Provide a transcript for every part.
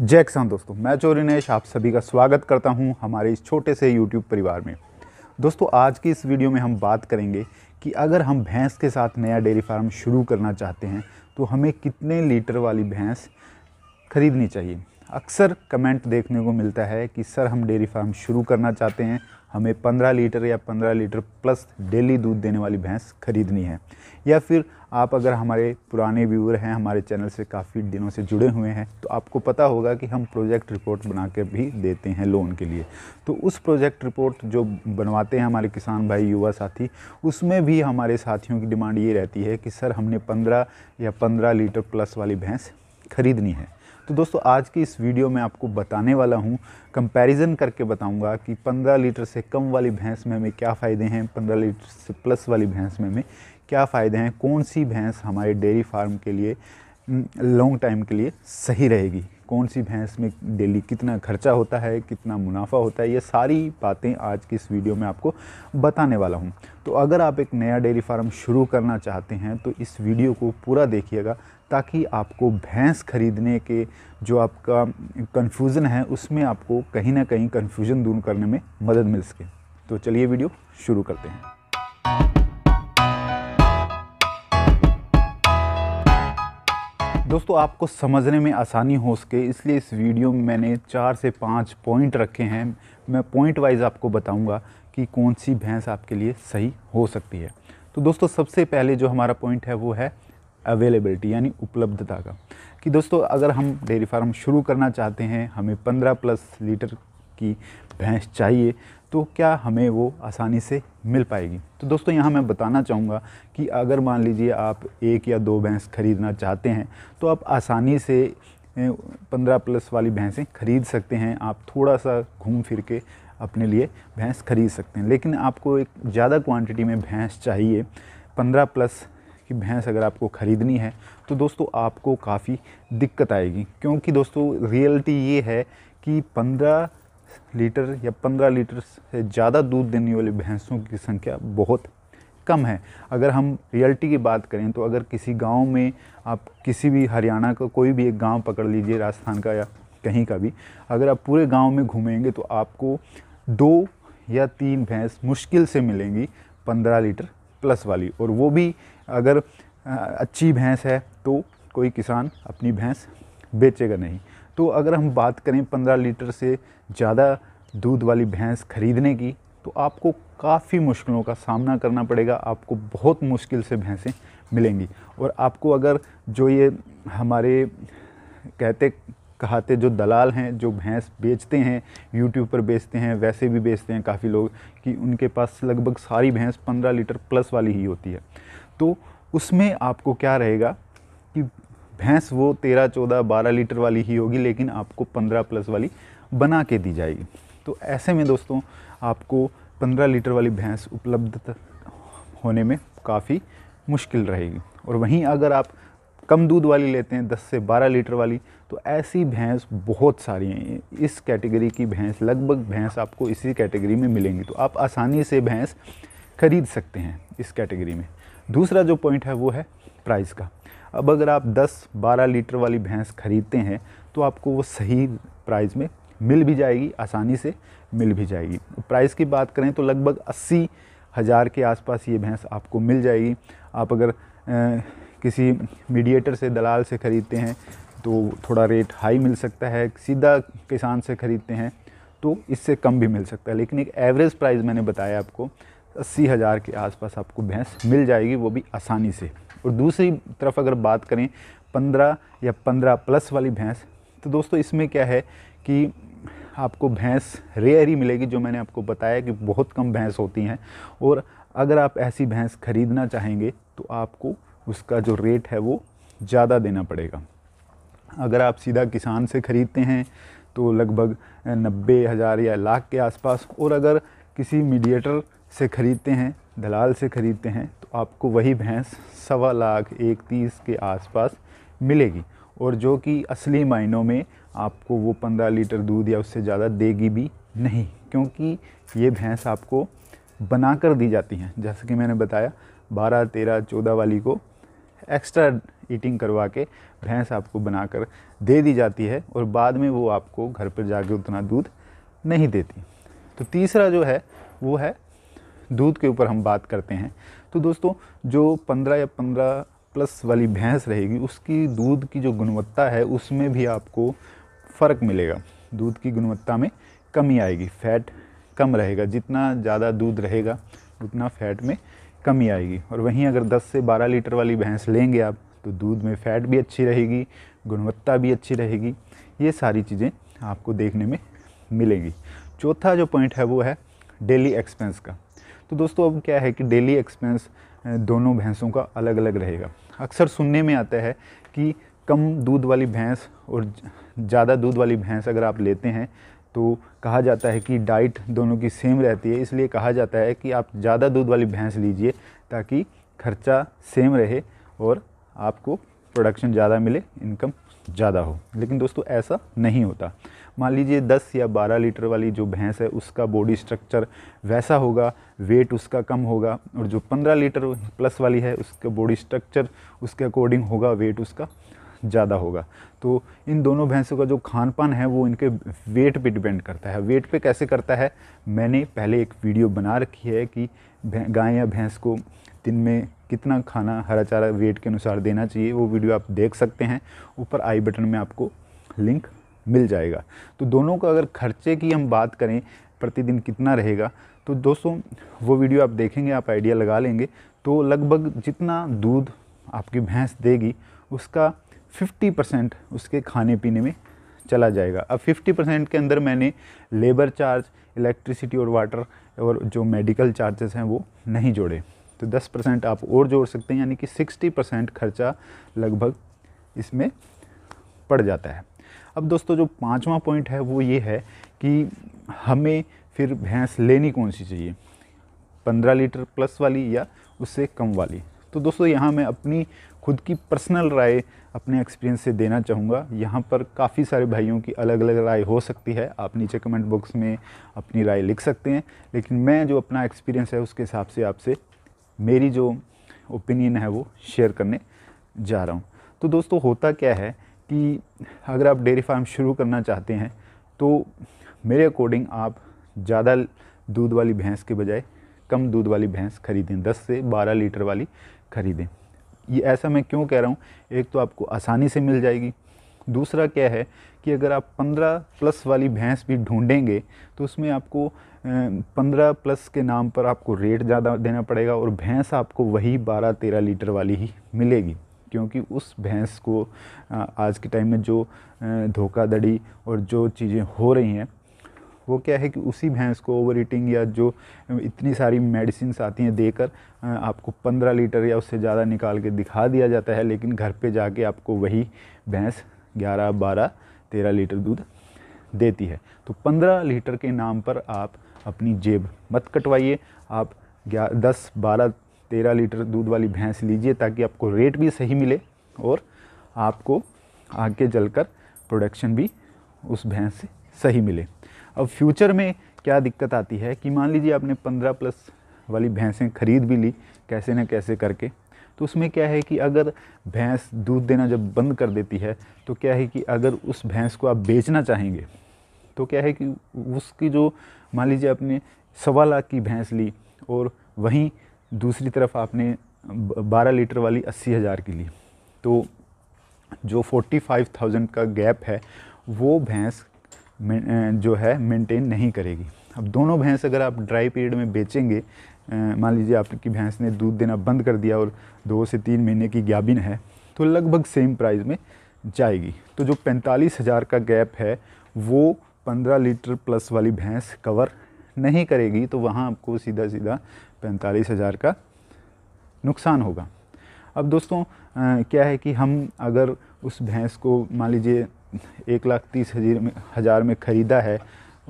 जय किसान दोस्तों मैं चोरिनेश आप सभी का स्वागत करता हूं हमारे इस छोटे से यूट्यूब परिवार में दोस्तों आज की इस वीडियो में हम बात करेंगे कि अगर हम भैंस के साथ नया डेयरी फार्म शुरू करना चाहते हैं तो हमें कितने लीटर वाली भैंस खरीदनी चाहिए अक्सर कमेंट देखने को मिलता है कि सर हम डेयरी फार्म शुरू करना चाहते हैं हमें 15 लीटर या 15 लीटर प्लस डेली दूध देने वाली भैंस खरीदनी है या फिर आप अगर हमारे पुराने व्यूअर हैं हमारे चैनल से काफ़ी दिनों से जुड़े हुए हैं तो आपको पता होगा कि हम प्रोजेक्ट रिपोर्ट बना के भी देते हैं लोन के लिए तो उस प्रोजेक्ट रिपोर्ट जो बनवाते हैं हमारे किसान भाई युवा साथी उसमें भी हमारे साथियों की डिमांड ये रहती है कि सर हमने पंद्रह या पंद्रह लीटर प्लस वाली भैंस खरीदनी है तो दोस्तों आज की इस वीडियो में आपको बताने वाला हूँ कंपैरिजन करके बताऊँगा कि 15 लीटर से कम वाली भैंस में हमें क्या फ़ायदे हैं 15 लीटर से प्लस वाली भैंस में हमें क्या फ़ायदे हैं कौन सी भैंस हमारे डेयरी फार्म के लिए लॉन्ग टाइम हम्म, के लिए सही रहेगी कौन सी भैंस में डेली कितना खर्चा होता है कितना मुनाफा होता है ये सारी बातें आज की इस वीडियो में आपको बताने वाला हूँ तो अगर आप एक नया डेयरी फार्म शुरू करना चाहते हैं तो इस वीडियो को पूरा देखिएगा ताकि आपको भैंस खरीदने के जो आपका कन्फ्यूज़न है उसमें आपको कहीं ना कहीं कन्फ्यूज़न दूर करने में मदद मिल सके तो चलिए वीडियो शुरू करते हैं दोस्तों आपको समझने में आसानी हो सके इसलिए इस वीडियो में मैंने चार से पाँच पॉइंट रखे हैं मैं पॉइंट वाइज आपको बताऊंगा कि कौन सी भैंस आपके लिए सही हो सकती है तो दोस्तों सबसे पहले जो हमारा पॉइंट है वो है अवेलेबिलिटी यानी उपलब्धता का कि दोस्तों अगर हम डेयरी फार्म शुरू करना चाहते हैं हमें 15 प्लस लीटर की भैंस चाहिए तो क्या हमें वो आसानी से मिल पाएगी तो दोस्तों यहाँ मैं बताना चाहूँगा कि अगर मान लीजिए आप एक या दो भैंस खरीदना चाहते हैं तो आप आसानी से पंद्रह प्लस वाली भैंसें खरीद सकते हैं आप थोड़ा सा घूम फिर के अपने लिए भैंस खरीद सकते हैं लेकिन आपको एक ज़्यादा क्वांटिटी में भैंस चाहिए पंद्रह प्लस की भैंस अगर आपको ख़रीदनी है तो दोस्तों आपको काफ़ी दिक्कत आएगी क्योंकि दोस्तों रियलिटी ये है कि पंद्रह लीटर या 15 लीटर से ज़्यादा दूध देने वाली भैंसों की संख्या बहुत कम है अगर हम रियलिटी की बात करें तो अगर किसी गांव में आप किसी भी हरियाणा का कोई भी एक गांव पकड़ लीजिए राजस्थान का या कहीं का भी अगर आप पूरे गांव में घूमेंगे तो आपको दो या तीन भैंस मुश्किल से मिलेंगी पंद्रह लीटर प्लस वाली और वो भी अगर अच्छी भैंस है तो कोई किसान अपनी भैंस बेचेगा नहीं तो अगर हम बात करें पंद्रह लीटर से ज़्यादा दूध वाली भैंस खरीदने की तो आपको काफ़ी मुश्किलों का सामना करना पड़ेगा आपको बहुत मुश्किल से भैंसें मिलेंगी और आपको अगर जो ये हमारे कहते कहते जो दलाल हैं जो भैंस बेचते हैं यूट्यूब पर बेचते हैं वैसे भी बेचते हैं काफ़ी लोग कि उनके पास लगभग सारी भैंस पंद्रह लीटर प्लस वाली ही होती है तो उसमें आपको क्या रहेगा कि भैंस वो तेरह चौदह बारह लीटर वाली ही होगी लेकिन आपको पंद्रह प्लस वाली बना के दी जाएगी तो ऐसे में दोस्तों आपको पंद्रह लीटर वाली भैंस उपलब्ध होने में काफ़ी मुश्किल रहेगी और वहीं अगर आप कम दूध वाली लेते हैं दस से बारह लीटर वाली तो ऐसी भैंस बहुत सारी हैं इस कैटेगरी की भैंस लगभग भैंस आपको इसी कैटेगरी में मिलेंगी तो आप आसानी से भैंस खरीद सकते हैं इस कैटेगरी में दूसरा जो पॉइंट है वो है प्राइस का अब अगर आप 10-12 लीटर वाली भैंस खरीदते हैं तो आपको वो सही प्राइस में मिल भी जाएगी आसानी से मिल भी जाएगी प्राइस की बात करें तो लगभग अस्सी हज़ार के आसपास ये भैंस आपको मिल जाएगी आप अगर ए, किसी मीडिएटर से दलाल से ख़रीदते हैं तो थोड़ा रेट हाई मिल सकता है सीधा किसान से ख़रीदते हैं तो इससे कम भी मिल सकता है लेकिन एक एवरेज प्राइस मैंने बताया आपको अस्सी हज़ार के आसपास आपको भैंस मिल जाएगी वो भी आसानी से और दूसरी तरफ अगर बात करें पंद्रह या पंद्रह प्लस वाली भैंस तो दोस्तों इसमें क्या है कि आपको भैंस रेयर ही मिलेगी जो मैंने आपको बताया कि बहुत कम भैंस होती हैं और अगर आप ऐसी भैंस ख़रीदना चाहेंगे तो आपको उसका जो रेट है वो ज़्यादा देना पड़ेगा अगर आप सीधा किसान से ख़रीदते हैं तो लगभग नब्बे हज़ार या लाख के आसपास और अगर किसी मीडिएटर से ख़रीदते हैं दलाल से ख़रीदते हैं तो आपको वही भैंस सवा लाख एक तीस के आसपास मिलेगी और जो कि असली मायनों में आपको वो पंद्रह लीटर दूध या उससे ज़्यादा देगी भी नहीं क्योंकि ये भैंस आपको बना कर दी जाती हैं जैसे कि मैंने बताया बारह तेरह चौदह वाली को एक्स्ट्रा ईटिंग करवा के भैंस आपको बनाकर दे दी जाती है और बाद में वो आपको घर पर जाकर उतना दूध नहीं देती तो तीसरा जो है वो है दूध के ऊपर हम बात करते हैं तो दोस्तों जो पंद्रह या पंद्रह प्लस वाली भैंस रहेगी उसकी दूध की जो गुणवत्ता है उसमें भी आपको फ़र्क मिलेगा दूध की गुणवत्ता में कमी आएगी फैट कम रहेगा जितना ज़्यादा दूध रहेगा उतना फैट में कमी आएगी और वहीं अगर 10 से 12 लीटर वाली भैंस लेंगे आप तो दूध में फैट भी अच्छी रहेगी गुणवत्ता भी अच्छी रहेगी ये सारी चीज़ें आपको देखने में मिलेंगी चौथा जो पॉइंट है वो है डेली एक्सपेंस का तो दोस्तों अब क्या है कि डेली एक्सपेंस दोनों भैंसों का अलग अलग रहेगा अक्सर सुनने में आता है कि कम दूध वाली भैंस और ज़्यादा दूध वाली भैंस अगर आप लेते हैं तो कहा जाता है कि डाइट दोनों की सेम रहती है इसलिए कहा जाता है कि आप ज़्यादा दूध वाली भैंस लीजिए ताकि खर्चा सेम रहे और आपको प्रोडक्शन ज़्यादा मिले इनकम ज़्यादा हो लेकिन दोस्तों ऐसा नहीं होता मान लीजिए 10 या 12 लीटर वाली जो भैंस है उसका बॉडी स्ट्रक्चर वैसा होगा वेट उसका कम होगा और जो 15 लीटर प्लस वाली है उसका बॉडी स्ट्रक्चर उसके अकॉर्डिंग होगा वेट उसका ज़्यादा होगा तो इन दोनों भैंसों का जो खान पान है वो इनके वेट पे डिपेंड करता है वेट पे कैसे करता है मैंने पहले एक वीडियो बना रखी है कि गाय या भैंस को दिन में कितना खाना हरा चारा वेट के अनुसार देना चाहिए वो वीडियो आप देख सकते हैं ऊपर आई बटन में आपको लिंक मिल जाएगा तो दोनों का अगर खर्चे की हम बात करें प्रतिदिन कितना रहेगा तो दोस्तों वो वीडियो आप देखेंगे आप आइडिया लगा लेंगे तो लगभग जितना दूध आपकी भैंस देगी उसका 50 परसेंट उसके खाने पीने में चला जाएगा अब 50 परसेंट के अंदर मैंने लेबर चार्ज इलेक्ट्रिसिटी और वाटर और जो मेडिकल चार्जेस हैं वो नहीं जोड़े तो 10 परसेंट आप और जोड़ सकते हैं यानी कि 60 परसेंट खर्चा लगभग इसमें पड़ जाता है अब दोस्तों जो पाँचवा पॉइंट है वो ये है कि हमें फिर भैंस लेनी कौन सी चाहिए पंद्रह लीटर प्लस वाली या उससे कम वाली तो दोस्तों यहाँ मैं अपनी खुद की पर्सनल राय अपने एक्सपीरियंस से देना चाहूँगा यहाँ पर काफ़ी सारे भाइयों की अलग अलग राय हो सकती है आप नीचे कमेंट बॉक्स में अपनी राय लिख सकते हैं लेकिन मैं जो अपना एक्सपीरियंस है उसके हिसाब से आपसे मेरी जो ओपिनियन है वो शेयर करने जा रहा हूँ तो दोस्तों होता क्या है कि अगर आप डेयरी फार्म शुरू करना चाहते हैं तो मेरे अकॉर्डिंग आप ज़्यादा दूध वाली भैंस के बजाय कम दूध वाली भैंस खरीदें 10 से 12 लीटर वाली खरीदें ये ऐसा मैं क्यों कह रहा हूँ एक तो आपको आसानी से मिल जाएगी दूसरा क्या है कि अगर आप 15 प्लस वाली भैंस भी ढूंढेंगे तो उसमें आपको 15 प्लस के नाम पर आपको रेट ज़्यादा देना पड़ेगा और भैंस आपको वही 12-13 लीटर वाली ही मिलेगी क्योंकि उस भैंस को आज के टाइम में जो धोखाधड़ी और जो चीज़ें हो रही हैं वो क्या है कि उसी भैंस को ओवर ईटिंग या जो इतनी सारी मेडिसिन आती हैं देकर आपको पंद्रह लीटर या उससे ज़्यादा निकाल के दिखा दिया जाता है लेकिन घर पे जाके आपको वही भैंस ग्यारह बारह तेरह लीटर दूध देती है तो पंद्रह लीटर के नाम पर आप अपनी जेब मत कटवाइए आप दस बारह तेरह लीटर दूध वाली भैंस लीजिए ताकि आपको रेट भी सही मिले और आपको आगे जलकर प्रोडक्शन भी उस भैंस से सही मिले अब फ्यूचर में क्या दिक्कत आती है कि मान लीजिए आपने पंद्रह प्लस वाली भैंसें खरीद भी ली कैसे ना कैसे करके तो उसमें क्या है कि अगर भैंस दूध देना जब बंद कर देती है तो क्या है कि अगर उस भैंस को आप बेचना चाहेंगे तो क्या है कि उसकी जो मान लीजिए आपने सवा लाख की भैंस ली और वहीं दूसरी तरफ आपने बारह लीटर वाली अस्सी हज़ार की ली तो जो फोर्टी फाइव थाउजेंड का गैप है वो भैंस जो है मेंटेन नहीं करेगी अब दोनों भैंस अगर आप ड्राई पीरियड में बेचेंगे मान लीजिए आपकी भैंस ने दूध देना बंद कर दिया और दो से तीन महीने की गैबिन है तो लगभग सेम प्राइस में जाएगी तो जो पैंतालीस हज़ार का गैप है वो पंद्रह लीटर प्लस वाली भैंस कवर नहीं करेगी तो वहाँ आपको सीधा सीधा पैंतालीस हज़ार का नुकसान होगा अब दोस्तों आ, क्या है कि हम अगर उस भैंस को मान लीजिए एक लाख तीस हज़ार में हज़ार में ख़रीदा है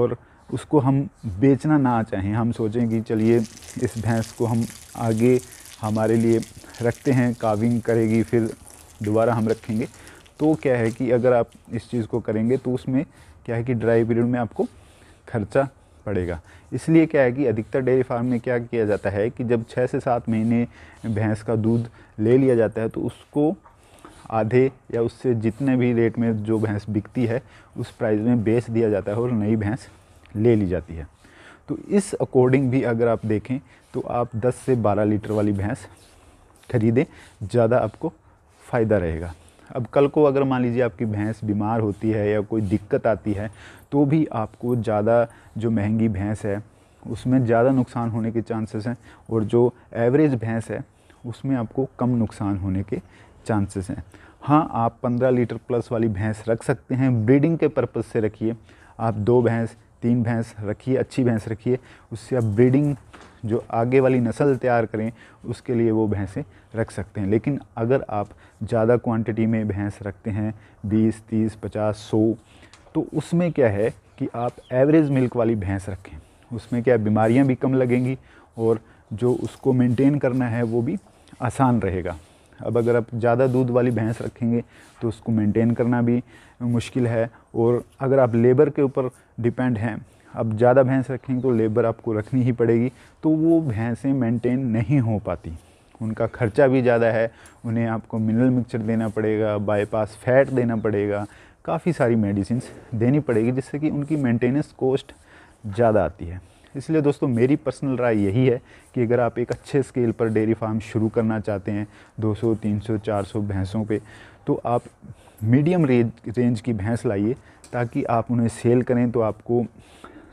और उसको हम बेचना ना चाहें हम सोचें कि चलिए इस भैंस को हम आगे हमारे लिए रखते हैं काविंग करेगी फिर दोबारा हम रखेंगे तो क्या है कि अगर आप इस चीज़ को करेंगे तो उसमें क्या है कि ड्राई पीरियड में आपको खर्चा पड़ेगा इसलिए क्या है कि अधिकतर डेयरी फार्म में क्या किया जाता है कि जब छः से सात महीने भैंस का दूध ले लिया जाता है तो उसको आधे या उससे जितने भी रेट में जो भैंस बिकती है उस प्राइस में बेच दिया जाता है और नई भैंस ले ली जाती है तो इस अकॉर्डिंग भी अगर आप देखें तो आप 10 से 12 लीटर वाली भैंस खरीदें ज़्यादा आपको फ़ायदा रहेगा अब कल को अगर मान लीजिए आपकी भैंस बीमार होती है या कोई दिक्कत आती है तो भी आपको ज़्यादा जो महंगी भैंस है उसमें ज़्यादा नुकसान होने के चांसेस हैं और जो एवरेज भैंस है उसमें आपको कम नुकसान होने के चांसेस हैं हाँ आप 15 लीटर प्लस वाली भैंस रख सकते हैं ब्रीडिंग के पर्पज़ से रखिए आप दो भैंस तीन भैंस रखिए अच्छी भैंस रखिए उससे आप ब्रीडिंग जो आगे वाली नस्ल तैयार करें उसके लिए वो भैंसें रख सकते हैं लेकिन अगर आप ज़्यादा क्वांटिटी में भैंस रखते हैं 20, 30, 50, 100 तो उसमें क्या है कि आप एवरेज मिल्क वाली भैंस रखें उसमें क्या बीमारियां भी कम लगेंगी और जो उसको मेंटेन करना है वो भी आसान रहेगा अब अगर आप ज़्यादा दूध वाली भैंस रखेंगे तो उसको मेंटेन करना भी मुश्किल है और अगर आप लेबर के ऊपर डिपेंड हैं अब ज़्यादा भैंस रखेंगे तो लेबर आपको रखनी ही पड़ेगी तो वो भैंसें मेंटेन नहीं हो पाती उनका खर्चा भी ज़्यादा है उन्हें आपको मिनरल मिक्सचर देना पड़ेगा बाईपास फैट देना पड़ेगा काफ़ी सारी मेडिसिन देनी पड़ेगी जिससे कि उनकी मेंटेनेंस कॉस्ट ज़्यादा आती है इसलिए दोस्तों मेरी पर्सनल राय यही है कि अगर आप एक अच्छे स्केल पर डेयरी फार्म शुरू करना चाहते हैं 200, 300, 400 भैंसों पे तो आप मीडियम रेंज रेंज की भैंस लाइए ताकि आप उन्हें सेल करें तो आपको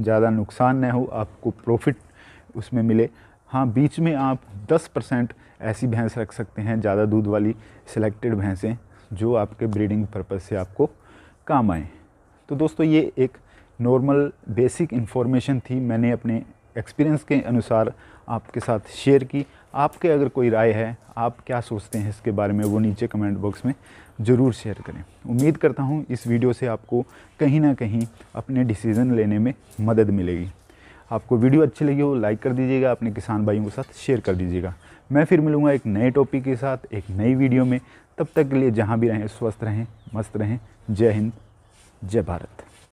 ज़्यादा नुकसान ना हो आपको प्रॉफिट उसमें मिले हाँ बीच में आप 10 परसेंट ऐसी भैंस रख सकते हैं ज़्यादा दूध वाली सिलेक्टेड भैंसें जो आपके ब्रीडिंग पर्पज़ से आपको काम आएँ तो दोस्तों ये एक नॉर्मल बेसिक इन्फॉर्मेशन थी मैंने अपने एक्सपीरियंस के अनुसार आपके साथ शेयर की आपके अगर कोई राय है आप क्या सोचते हैं इसके बारे में वो नीचे कमेंट बॉक्स में ज़रूर शेयर करें उम्मीद करता हूँ इस वीडियो से आपको कहीं ना कहीं अपने डिसीज़न लेने में मदद मिलेगी आपको वीडियो अच्छी लगी हो लाइक कर दीजिएगा अपने किसान भाइयों के साथ शेयर कर दीजिएगा मैं फिर मिलूँगा एक नए टॉपिक के साथ एक नई वीडियो में तब तक के लिए जहाँ भी रहें स्वस्थ रहें मस्त रहें जय हिंद जय भारत